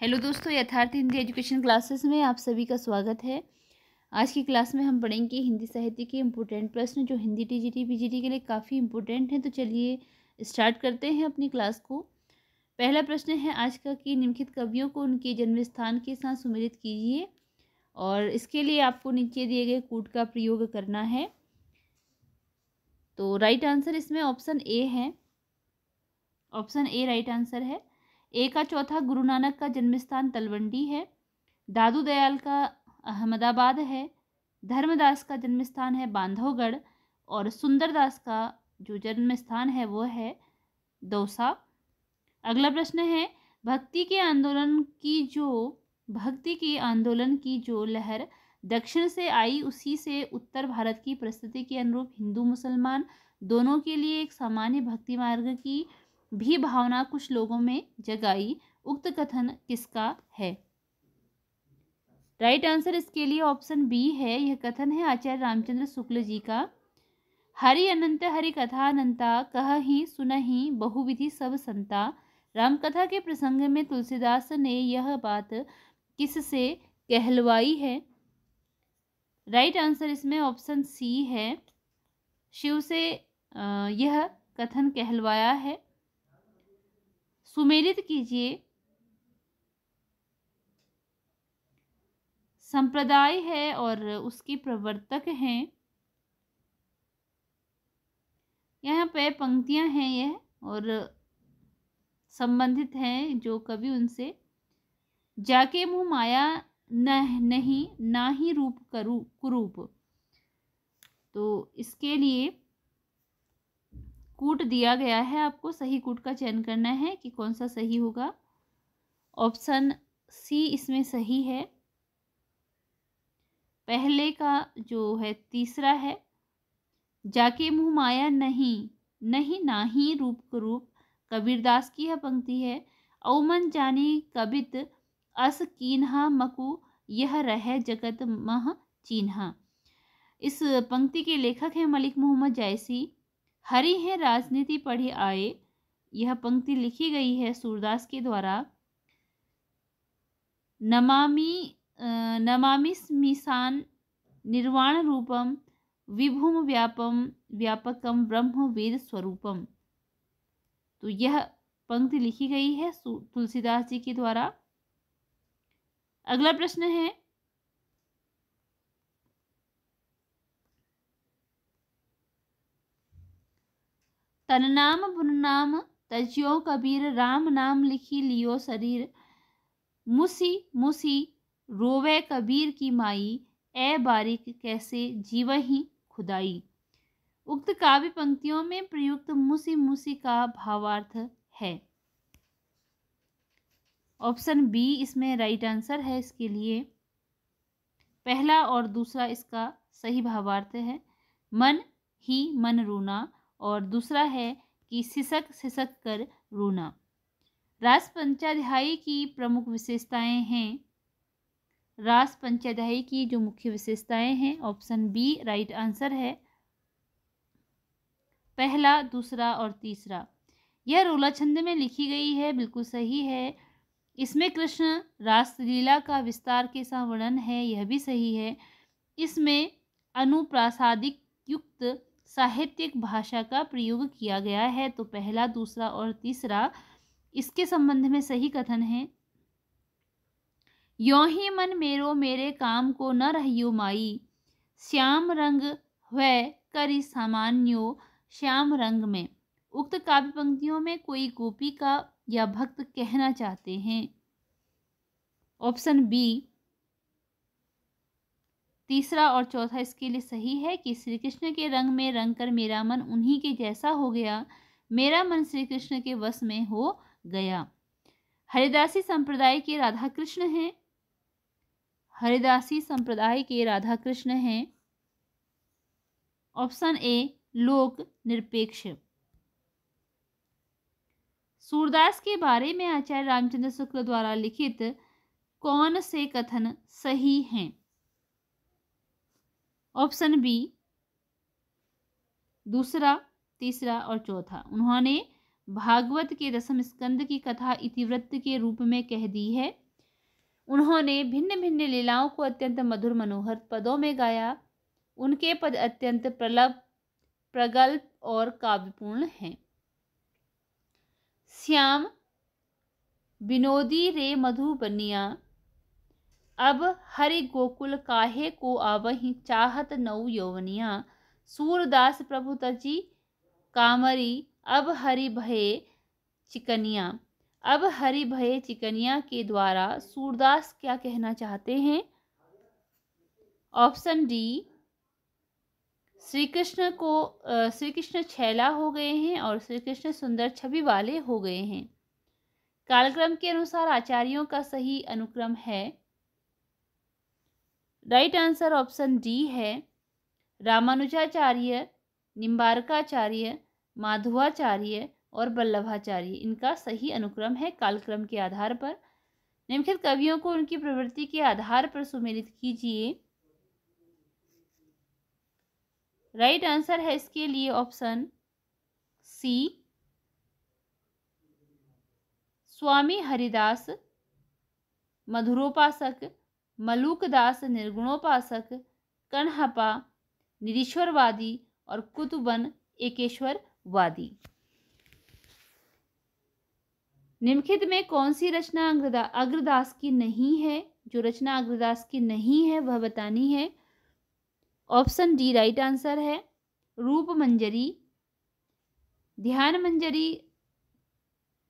hello दोस्तों यथार्थ Hindi education classes में आप सभी का स्वागत है आज की क्लास में हम पढ़ेंगे हिंदी साहित्य के इम्पोर्टेंट प्रश्न जो हिंदी टीजीटी पीजीटी के लिए काफ़ी इम्पोर्टेंट हैं तो चलिए स्टार्ट करते हैं अपनी क्लास को पहला प्रश्न है आज का कि निम्नलिखित कवियों को उनके जन्म स्थान के साथ सुमिलित कीजिए और इसके लिए आपको नीचे दिए गए कूट का प्रयोग करना है तो राइट आंसर इसमें ऑप्शन ए है ऑप्शन ए राइट आंसर है ए का चौथा गुरु नानक का जन्म स्थान तलवंडी है दादू दयाल का अहमदाबाद है धर्मदास का जन्म स्थान है बांधवगढ़ और सुंदरदास का जो जन्म स्थान है वो है दौसा अगला प्रश्न है भक्ति के आंदोलन की जो भक्ति के आंदोलन की जो लहर दक्षिण से आई उसी से उत्तर भारत की परिस्थिति के अनुरूप हिंदू मुसलमान दोनों के लिए एक सामान्य भक्ति मार्ग की भी भावना कुछ लोगों में जगाई उक्त कथन किसका है राइट right आंसर इसके लिए ऑप्शन बी है यह कथन है आचार्य रामचंद्र शुक्ल जी का हरि अनंत हरि कथा अनंता कह ही सुन ही बहुविधि सब संता रामकथा के प्रसंग में तुलसीदास ने यह बात किससे कहलवाई है राइट right आंसर इसमें ऑप्शन सी है शिव से यह कथन कहलवाया है सुमेलित कीजिए संप्रदाय है और उसके प्रवर्तक हैं यहाँ पे पंक्तियाँ हैं यह और संबंधित हैं जो कवि उनसे जाके मुँह माया न नहीं ना ही रूप करू कुरूप तो इसके लिए कूट दिया गया है आपको सही कूट का चयन करना है कि कौन सा सही होगा ऑप्शन सी इसमें सही है पहले का जो है तीसरा है जाके मुँह माया नहीं नहीं ना ही रूप रूप कबीरदास की यह पंक्ति है औमन जानी कबित अस कीन्हा मकु यह रह जगत मह चिन्हा इस पंक्ति के लेखक हैं मलिक मोहम्मद जायसी हरी हैं राजनीति पढ़ी आए यह पंक्ति लिखी गई है सूरदास के द्वारा नमामि नमामि स्मिशान निर्वाण रूपम विभुम व्यापम व्यापकम ब्रह्म वेद स्वरूपम तो यह पंक्ति लिखी गई है तुलसीदास जी के द्वारा अगला प्रश्न है तननाम पुननाम तज्यो कबीर राम नाम लिखी लियो शरीर मुसी मुसी रोवे कबीर की माई ए बारिक कैसे जीव ही खुदाई उक्त काव्य पंक्तियों में प्रयुक्त मुसी मुसी का भावार्थ है ऑप्शन बी इसमें राइट आंसर है इसके लिए पहला और दूसरा इसका सही भावार्थ है मन ही मन रोना और दूसरा है कि सिसक सिसक कर रोना रास पंचाध्यायी की प्रमुख विशेषताएं हैं रास पंचाध्यायी की जो मुख्य विशेषताएं हैं ऑप्शन बी राइट आंसर है पहला दूसरा और तीसरा यह रोला छंद में लिखी गई है बिल्कुल सही है इसमें कृष्ण रासलीला का विस्तार के साथ वर्णन है यह भी सही है इसमें अनुप्रासादिक युक्त साहित्यिक भाषा का प्रयोग किया गया है तो पहला दूसरा और तीसरा इसके संबंध में सही कथन है यो ही मन मेरो मेरे काम को न रहियो माई श्याम रंग हुए करी सामान्यो श्याम रंग में उक्त काव्य पंक्तियों में कोई गोपी का या भक्त कहना चाहते हैं ऑप्शन बी तीसरा और चौथा इसके लिए सही है कि श्री कृष्ण के रंग में रंग कर मेरा मन उन्हीं के जैसा हो गया मेरा मन श्री कृष्ण के वश में हो गया हरिदासी संप्रदाय के राधा कृष्ण हैं हरिदासी संप्रदाय के राधा कृष्ण हैं ऑप्शन ए लोक निरपेक्ष सूरदास के बारे में आचार्य रामचंद्र शुक्ल द्वारा लिखित कौन से कथन सही हैं ऑप्शन बी दूसरा तीसरा और चौथा उन्होंने भागवत के दसम स्कंद की कथा इतिवृत्त के रूप में कह दी है उन्होंने भिन्न भिन्न लीलाओं को अत्यंत मधुर मनोहर पदों में गाया उनके पद अत्यंत प्रलभ प्रगल्भ और काव्यपूर्ण हैं श्याम विनोदी रे मधु बनिया अब हरि गोकुल काहे को आवही चाहत नव यौवनिया सूरदास प्रभु तजी कामरी अब हरि भये चिकनिया अब हरि भये चिकनिया के द्वारा सूरदास क्या कहना चाहते हैं ऑप्शन डी श्री कृष्ण को श्री कृष्ण छैला हो गए हैं और श्री कृष्ण सुंदर छवि वाले हो गए हैं कालक्रम के अनुसार आचार्यों का सही अनुक्रम है राइट आंसर ऑप्शन डी है रामानुजाचार्य निम्बारकाचार्य माधुवाचार्य और बल्लभाचार्य इनका सही अनुक्रम है कालक्रम के आधार पर निम्नलिखित कवियों को उनकी प्रवृत्ति के आधार पर सुमेलित कीजिए राइट right आंसर है इसके लिए ऑप्शन सी स्वामी हरिदास मधुरोपासक मलुकदास निर्गुणोपासक कणहपा निरीश्वरवादी और कुतुबन एकेश्वरवादी निम्नलिखित में कौन सी रचना अग्रदास की नहीं है जो रचना अग्रदास की नहीं है वह बतानी है ऑप्शन डी राइट आंसर है रूप मंजरी ध्यान मंजरी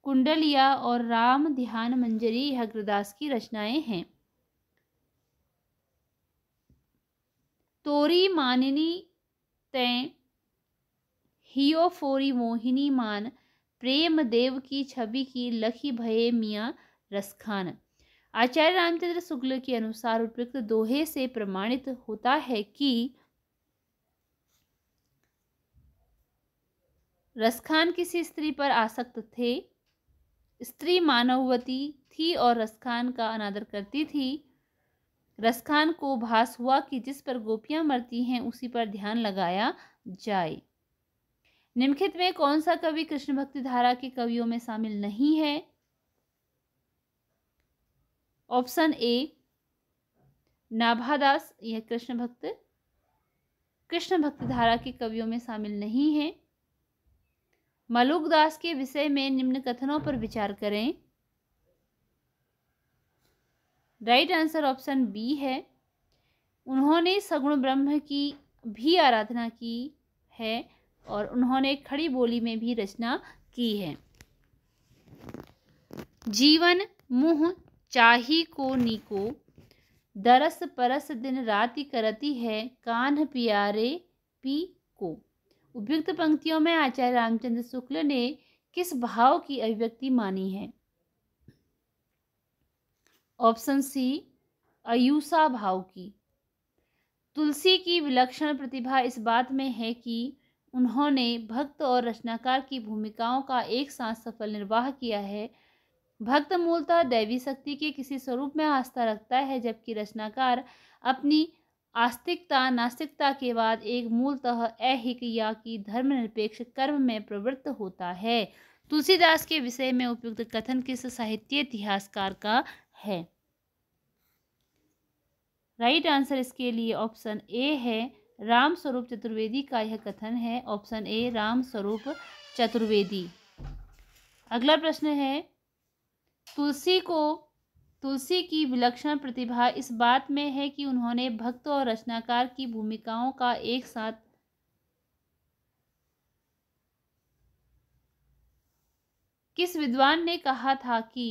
कुंडलिया और राम ध्यान मंजरी यह अग्रदास की रचनाएं हैं तोरी माननी तय हियो फोरी मोहिनी मान प्रेम देव की छवि की लखी भये मियाँ रसखान आचार्य रामचंद्र शुक्ल के अनुसार उपयुक्त दोहे से प्रमाणित होता है कि रसखान किसी स्त्री पर आसक्त थे स्त्री मानववती थी और रसखान का अनादर करती थी रसखान को भास हुआ कि जिस पर गोपियां मरती हैं उसी पर ध्यान लगाया जाए निम्नलिखित में कौन सा कवि कृष्ण भक्ति धारा के कवियों में शामिल नहीं है ऑप्शन ए नाभादास यह कृष्ण भक्त कृष्ण भक्ति धारा के कवियों में शामिल नहीं है मलुकदास के विषय में निम्न कथनों पर विचार करें राइट आंसर ऑप्शन बी है उन्होंने सगुण ब्रह्म की भी आराधना की है और उन्होंने खड़ी बोली में भी रचना की है जीवन मुह चाही को निको दरस परस दिन राति करती है कान पियारे पी को उपयुक्त पंक्तियों में आचार्य रामचंद्र शुक्ल ने किस भाव की अभिव्यक्ति मानी है ऑप्शन सी अयूसा भाव की तुलसी की विलक्षण प्रतिभा इस बात में है कि उन्होंने भक्त और रचनाकार की भूमिकाओं का एक साथ सफल निर्वाह किया है भक्त मूलतः दैवी शक्ति के किसी स्वरूप में आस्था रखता है जबकि रचनाकार अपनी आस्तिकता नास्तिकता के बाद एक मूलतः ऐहिक या कि धर्मनिरपेक्ष कर्म में प्रवृत्त होता है तुलसीदास के विषय में उपयुक्त कथन किस साहित्य इतिहासकार का है राइट right आंसर इसके लिए ऑप्शन ए है राम स्वरूप चतुर्वेदी का यह कथन है ऑप्शन ए राम स्वरूप चतुर्वेदी अगला प्रश्न है तुलसी को तुलसी की विलक्षण प्रतिभा इस बात में है कि उन्होंने भक्त और रचनाकार की भूमिकाओं का एक साथ किस विद्वान ने कहा था कि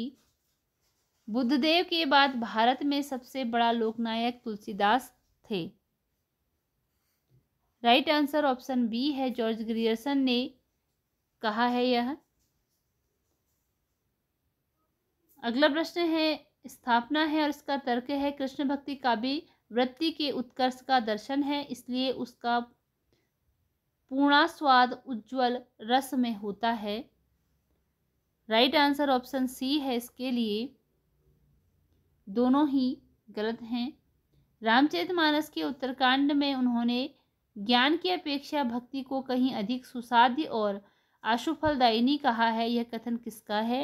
बुद्धदेव के बाद भारत में सबसे बड़ा लोकनायक तुलसीदास थे राइट आंसर ऑप्शन बी है जॉर्ज ग्रियर्सन ने कहा है यह अगला प्रश्न है स्थापना है और इसका तर्क है कृष्ण भक्ति काव्य वृत्ति के उत्कर्ष का दर्शन है इसलिए उसका पूर्णा स्वाद उज्जवल रस में होता है राइट आंसर ऑप्शन सी है इसके लिए दोनों ही गलत हैं रामचरितमानस के उत्तरकांड में उन्होंने ज्ञान की अपेक्षा भक्ति को कहीं अधिक सुसाध्य और आशुफलदायिनी कहा है यह कथन किसका है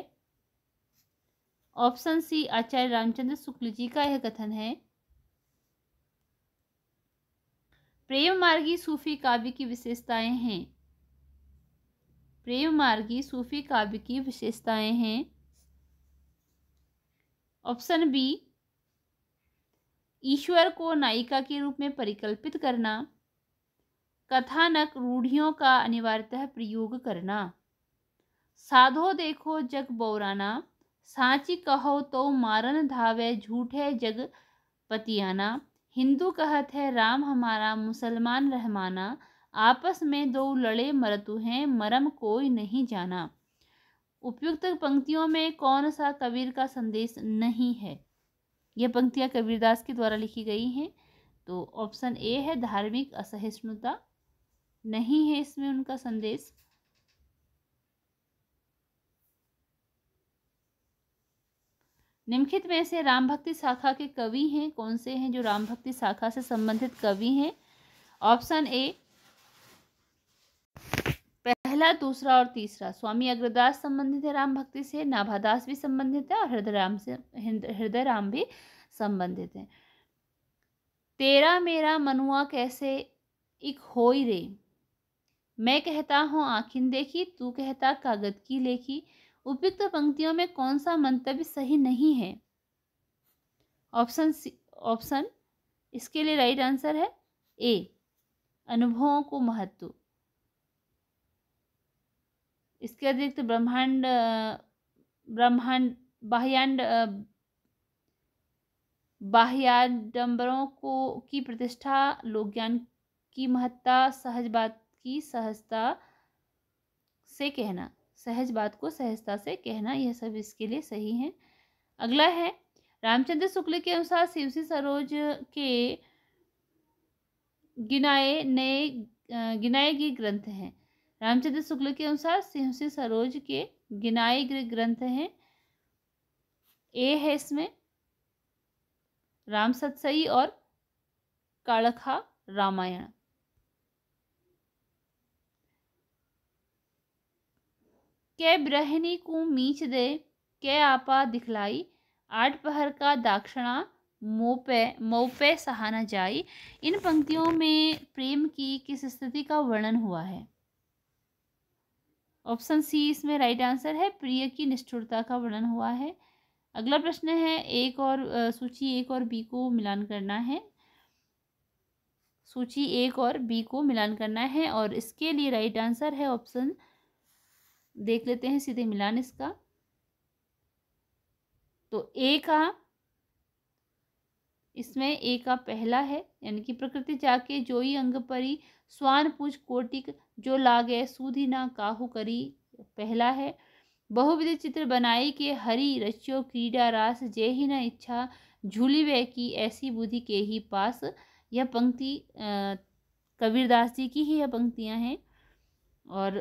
ऑप्शन सी आचार्य रामचंद्र शुक्ल जी का यह कथन है प्रेम मार्गी सूफी काव्य की विशेषताएं हैं प्रेम मार्गी सूफी काव्य की विशेषताएं हैं ऑप्शन बी ईश्वर को नायिका के रूप में परिकल्पित करना कथानक रूढ़ियों का अनिवार्यतः प्रयोग करना साधो देखो जग बौराना सांची कहो तो मारन धावे झूठे जग पतियाना हिंदू कहत है राम हमारा मुसलमान रहमाना आपस में दो लड़े मरतु हैं मरम कोई नहीं जाना उपयुक्त पंक्तियों में कौन सा कबीर का संदेश नहीं है यह पंक्तियाँ कबीरदास के द्वारा लिखी गई हैं तो ऑप्शन ए है धार्मिक असहिष्णुता नहीं है इसमें उनका संदेश निम्नलिखित में से राम भक्ति शाखा के कवि हैं कौन से हैं जो राम भक्ति शाखा से संबंधित कवि हैं ऑप्शन ए पहला दूसरा और तीसरा स्वामी अग्रदास संबंधित है राम भक्ति से नाभादास भी संबंधित है और हृदय राम से हृदय राम भी संबंधित है तेरा मेरा मनुआ कैसे एक हो ही रे मैं कहता हूँ आखिन देखी तू कहता कागज की लेखी उपयुक्त पंक्तियों में कौन सा मंतव्य सही नहीं है ऑप्शन सी ऑप्शन इसके लिए राइट आंसर है ए अनुभवों को महत्व इसके अतिरिक्त ब्रह्मांड ब्रह्मांड बाह्यांड बाह्याडम्बरों को की प्रतिष्ठा लोक ज्ञान की महत्ता सहज बात की सहजता से कहना सहज बात को सहजता से कहना यह सब इसके लिए सही है अगला है रामचंद्र शुक्ल के अनुसार शिवसी सरोज के गिनाए नए गिनाए गए ग्रंथ हैं रामचंद्र शुक्ल के अनुसार सिंह सरोज के गिनाए गृह ग्रंथ हैं ए है इसमें राम सतसई और कालखा रामायण कै ब्रहणी को मीच दे कै आपा दिखलाई आठ पहर का दाक्षणा मोपे मोपे सहाना जाई इन पंक्तियों में प्रेम की किस स्थिति का वर्णन हुआ है ऑप्शन सी इसमें राइट आंसर है प्रिय की निष्ठुरता का वर्णन हुआ है अगला प्रश्न है एक और सूची एक और बी को मिलान करना है सूची एक और बी को मिलान करना है और इसके लिए राइट आंसर है ऑप्शन देख लेते हैं सीधे मिलान इसका तो ए का इसमें ए का पहला है यानी कि प्रकृति जाके जोई अंग परी स्वानपुज कोटिक जो लागे सूधी ना काहू करी पहला है बहुविध चित्र बनाई के हरि रचियो क्रीडा रास जय ही न इच्छा झूली वे की ऐसी बुद्धि के ही पास यह पंक्ति कबीरदास जी की ही यह पंक्तियाँ हैं और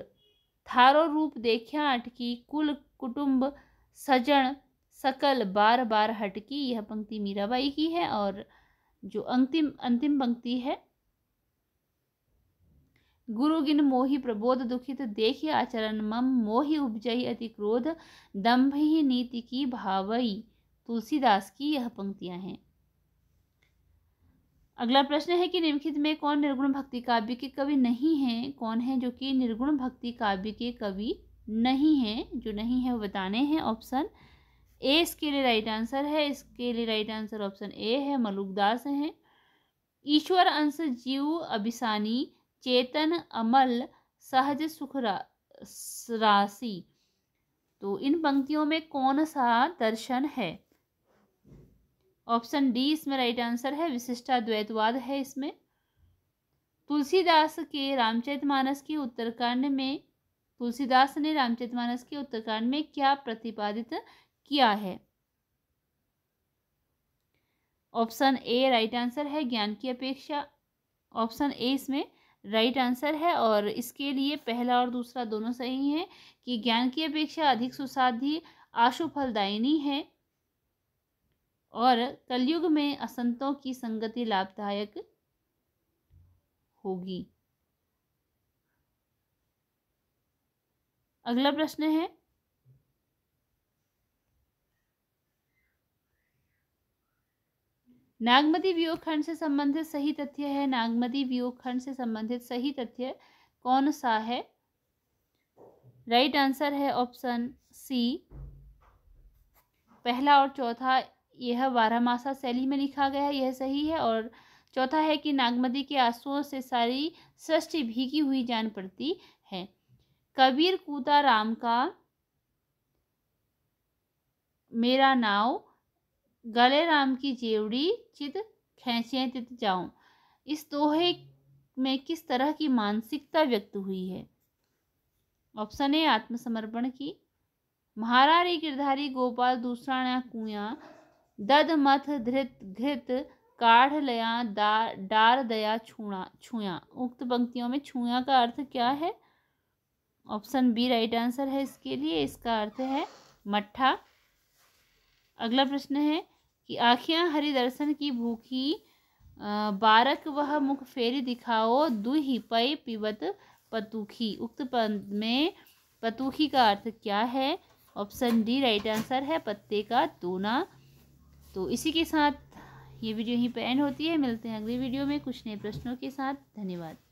थारो रूप देख्या अटकी कुल कुटुंब सजन सकल बार बार हटकी यह पंक्ति मीराबाई की है और जो अंतिम अंतिम पंक्ति है गुरुगिन मोहि प्रबोध दुखित देखि आचरण मम मोहि उपजई अति क्रोध दम्भ ही नीति की भावई तुलसीदास की यह पंक्तियां हैं अगला प्रश्न है कि निम्नलिखित में कौन निर्गुण भक्ति काव्य के कवि नहीं हैं कौन है जो कि निर्गुण भक्ति काव्य के कवि नहीं हैं जो नहीं है वो बताने हैं ऑप्शन ए इसके लिए राइट आंसर है इसके लिए राइट आंसर ऑप्शन ए है मलुकदास हैं ईश्वर अंश जीव अभिसानी चेतन अमल सहज सुख राशि तो इन पंक्तियों में कौन सा दर्शन है ऑप्शन डी इसमें राइट आंसर है विशिष्टा द्वैतवाद है इसमें तुलसीदास के रामचरितमानस के उत्तरकांड में तुलसीदास ने रामचरितमानस के उत्तरकांड में क्या प्रतिपादित किया है ऑप्शन ए राइट आंसर है ज्ञान की अपेक्षा ऑप्शन ए इसमें राइट आंसर है और इसके लिए पहला और दूसरा दोनों सही हैं कि ज्ञान की अपेक्षा अधिक सुसाधि आशु है और कलयुग में असंतों की संगति लाभदायक होगी अगला प्रश्न है नागमती खंड से संबंधित सही तथ्य है नागमती खंड से संबंधित सही तथ्य कौन सा है राइट right आंसर है ऑप्शन सी पहला और चौथा यह बारहमासा शैली में लिखा गया है यह सही है और चौथा है कि नागमती के आंसुओं से सारी सृष्टि भीगी हुई जान पड़ती है कबीर कूता राम का मेरा नाव गले राम की जेवड़ी चित खेचे तित जाऊं इस दोहे में किस तरह की मानसिकता व्यक्त हुई है ऑप्शन ए आत्मसमर्पण की महारारी गिरधारी गोपाल दूसरा न कुया दद मथ धृत घृत काढ़ लया दा डार दया छूणा छुया उक्त पंक्तियों में छुया का अर्थ क्या है ऑप्शन बी राइट आंसर है इसके लिए इसका अर्थ है मठा अगला प्रश्न है कि आखियाँ हरि दर्शन की भूखी बारक वह मुख फेरी दिखाओ दुही पय पिबत पतुखी उक्त पद में पतुखी का अर्थ क्या है ऑप्शन डी राइट आंसर है पत्ते का तोना तो इसी के साथ ये वीडियो यहीं पर एंड होती है मिलते हैं अगली वीडियो में कुछ नए प्रश्नों के साथ धन्यवाद